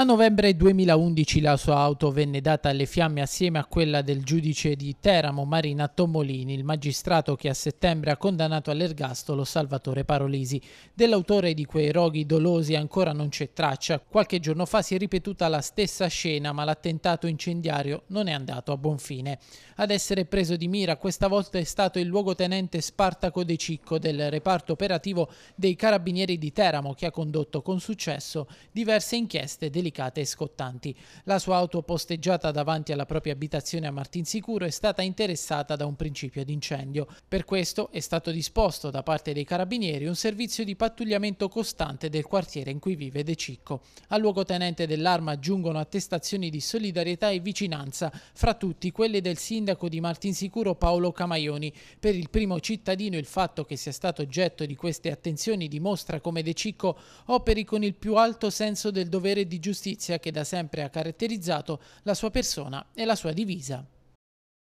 A novembre 2011 la sua auto venne data alle fiamme assieme a quella del giudice di Teramo Marina Tomolini, il magistrato che a settembre ha condannato all'ergastolo Salvatore Parolisi. Dell'autore di quei roghi dolosi ancora non c'è traccia. Qualche giorno fa si è ripetuta la stessa scena, ma l'attentato incendiario non è andato a buon fine. Ad essere preso di mira questa volta è stato il luogotenente Spartaco De Cicco del reparto operativo dei Carabinieri di Teramo che ha condotto con successo diverse inchieste delicate complicate e scottanti. La sua auto posteggiata davanti alla propria abitazione a Martinsicuro è stata interessata da un principio d'incendio. Per questo è stato disposto da parte dei carabinieri un servizio di pattugliamento costante del quartiere in cui vive De Cicco. Al luogotenente dell'arma giungono attestazioni di solidarietà e vicinanza, fra tutti quelle del sindaco di Martinsicuro Paolo Camaioni. Per il primo cittadino il fatto che sia stato oggetto di queste attenzioni dimostra come De Cicco operi con il più alto senso del dovere di giustizia giustizia che da sempre ha caratterizzato la sua persona e la sua divisa.